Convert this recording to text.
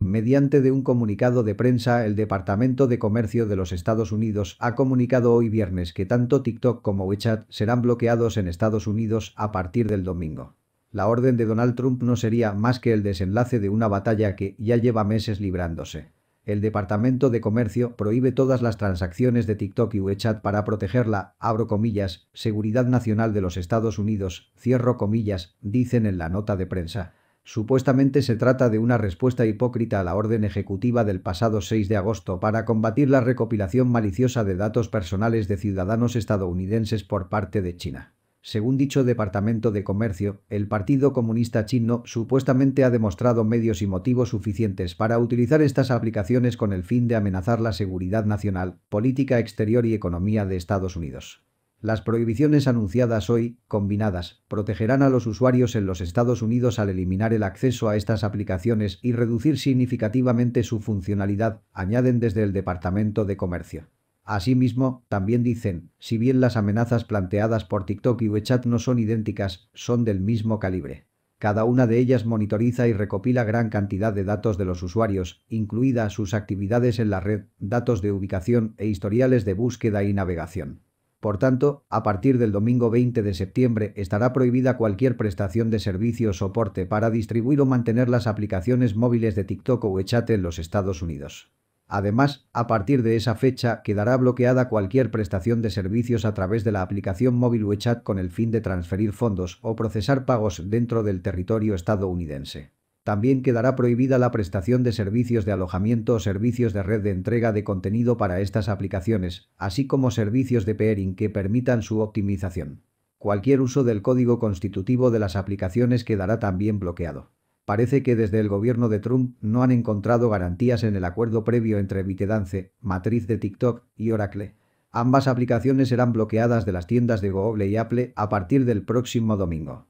Mediante de un comunicado de prensa, el Departamento de Comercio de los Estados Unidos ha comunicado hoy viernes que tanto TikTok como WeChat serán bloqueados en Estados Unidos a partir del domingo. La orden de Donald Trump no sería más que el desenlace de una batalla que ya lleva meses librándose. El Departamento de Comercio prohíbe todas las transacciones de TikTok y WeChat para proteger la, abro comillas, seguridad nacional de los Estados Unidos, cierro comillas, dicen en la nota de prensa. Supuestamente se trata de una respuesta hipócrita a la orden ejecutiva del pasado 6 de agosto para combatir la recopilación maliciosa de datos personales de ciudadanos estadounidenses por parte de China. Según dicho Departamento de Comercio, el Partido Comunista Chino supuestamente ha demostrado medios y motivos suficientes para utilizar estas aplicaciones con el fin de amenazar la seguridad nacional, política exterior y economía de Estados Unidos. Las prohibiciones anunciadas hoy, combinadas, protegerán a los usuarios en los Estados Unidos al eliminar el acceso a estas aplicaciones y reducir significativamente su funcionalidad, añaden desde el Departamento de Comercio. Asimismo, también dicen, si bien las amenazas planteadas por TikTok y WeChat no son idénticas, son del mismo calibre. Cada una de ellas monitoriza y recopila gran cantidad de datos de los usuarios, incluidas sus actividades en la red, datos de ubicación e historiales de búsqueda y navegación. Por tanto, a partir del domingo 20 de septiembre estará prohibida cualquier prestación de servicio o soporte para distribuir o mantener las aplicaciones móviles de TikTok o WeChat en los Estados Unidos. Además, a partir de esa fecha quedará bloqueada cualquier prestación de servicios a través de la aplicación móvil WeChat con el fin de transferir fondos o procesar pagos dentro del territorio estadounidense. También quedará prohibida la prestación de servicios de alojamiento o servicios de red de entrega de contenido para estas aplicaciones, así como servicios de peering que permitan su optimización. Cualquier uso del código constitutivo de las aplicaciones quedará también bloqueado. Parece que desde el gobierno de Trump no han encontrado garantías en el acuerdo previo entre ViteDance, matriz de TikTok, y Oracle. Ambas aplicaciones serán bloqueadas de las tiendas de Google y Apple a partir del próximo domingo.